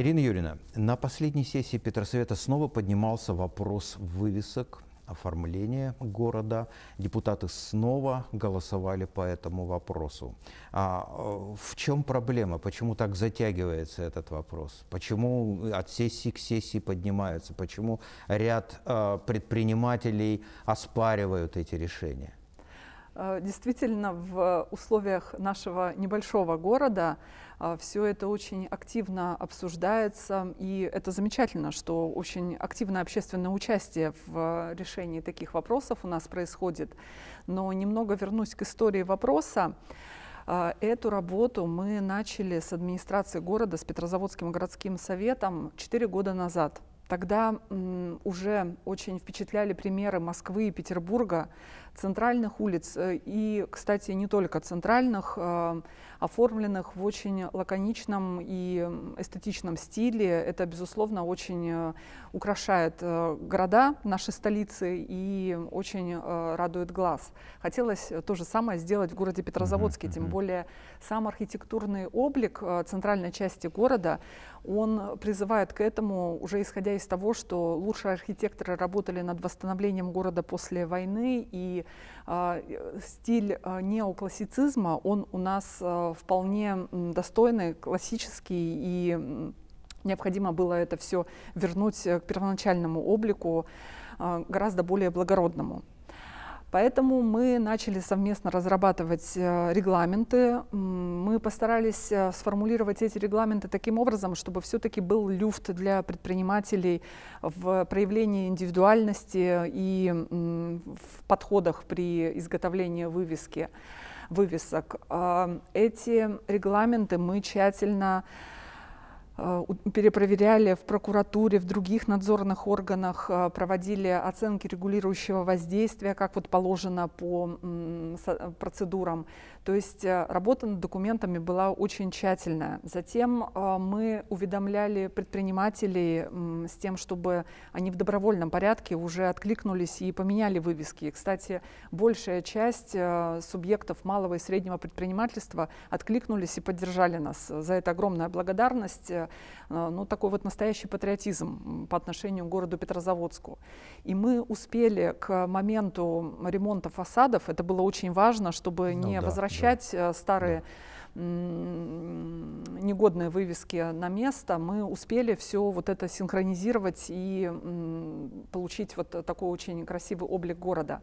Ирина Юрьевна, на последней сессии Петросовета снова поднимался вопрос вывесок, оформления города. Депутаты снова голосовали по этому вопросу. А э, в чем проблема? Почему так затягивается этот вопрос? Почему от сессии к сессии поднимаются? Почему ряд э, предпринимателей оспаривают эти решения? Э, действительно, в условиях нашего небольшого города э, все это очень активно обсуждается, и это замечательно, что очень активное общественное участие в решении таких вопросов у нас происходит. Но немного вернусь к истории вопроса. Э, эту работу мы начали с администрации города, с Петрозаводским городским советом 4 года назад. Тогда уже очень впечатляли примеры Москвы и Петербурга, центральных улиц э, и, кстати, не только центральных, э, оформленных в очень лаконичном и эстетичном стиле. Это, безусловно, очень э, украшает города нашей столицы и очень радует глаз. Хотелось то же самое сделать в городе Петрозаводске, тем более сам архитектурный облик центральной части города, он призывает к этому уже исходя из из того, что лучшие архитекторы работали над восстановлением города после войны, и э, стиль а, неоклассицизма, он у нас э, вполне достойный, классический, и необходимо было это все вернуть э, к первоначальному облику, э, гораздо более благородному. Поэтому мы начали совместно разрабатывать э, регламенты. Мы постарались э, сформулировать эти регламенты таким образом, чтобы все-таки был люфт для предпринимателей в проявлении индивидуальности и в подходах при изготовлении вывески, вывесок. Э, эти регламенты мы тщательно Э, перепроверяли в прокуратуре, в других надзорных органах, э, проводили оценки регулирующего воздействия, как вот положено по процедурам. То есть э, работа над документами была очень тщательная. Затем мы уведомляли предпринимателей с тем, чтобы они в добровольном порядке уже откликнулись и поменяли вывески. И, кстати, большая часть субъектов малого и среднего предпринимательства откликнулись и поддержали нас. За это огромная благодарность Э, ну, такой вот настоящий патриотизм по отношению к городу Петрозаводску. И мы успели к моменту ремонта фасадов, это было очень важно, чтобы ну, не да, возвращать да, э, старые... Да негодные вывески на место, мы успели все вот это синхронизировать и получить вот такой очень красивый облик города.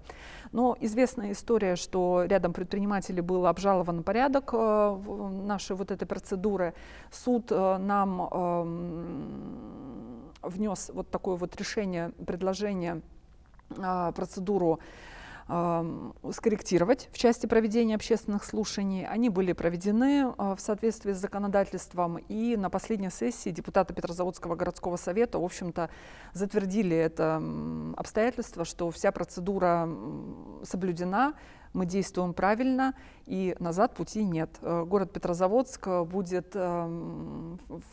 Но известная история, что рядом предприниматели был обжалован порядок э, нашей вот этой процедуры. Суд э, нам эм, внес вот такое вот решение, предложение, э, процедуру скорректировать в части проведения общественных слушаний. Они были проведены а, в соответствии с законодательством, и на последней сессии депутаты Петрозаводского городского совета, в общем-то, затвердили это обстоятельство, что вся процедура соблюдена, мы действуем правильно, и назад пути нет. Э, город Петрозаводск будет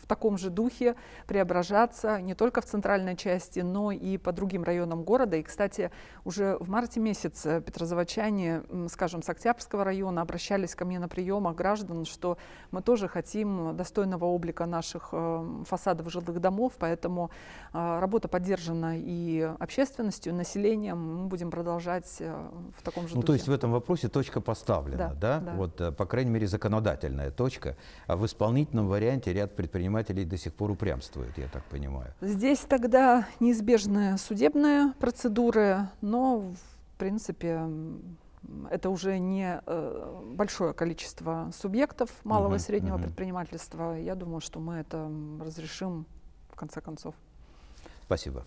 в таком же духе преображаться не только в центральной части, но и по другим районам города. И, кстати, уже в марте месяце петрозаводчане, скажем, с Октябрьского района обращались ко мне на приемах граждан, что мы тоже хотим достойного облика наших э, фасадов жилых домов, поэтому э, работа поддержана и общественностью, и населением. Мы будем продолжать э, в таком же ну, духе. То есть в этом вопросе точка поставлена, да? да? да. Вот, по крайней мере, законодательная точка. А в исполнительном варианте ряд предприятий предпринимателей до сих пор упрямствует, я так понимаю. Здесь тогда неизбежная судебная процедура, но, в принципе, это уже не э, большое количество субъектов малого uh и среднего uh предпринимательства. Я думаю, что мы это разрешим в конце концов. Спасибо.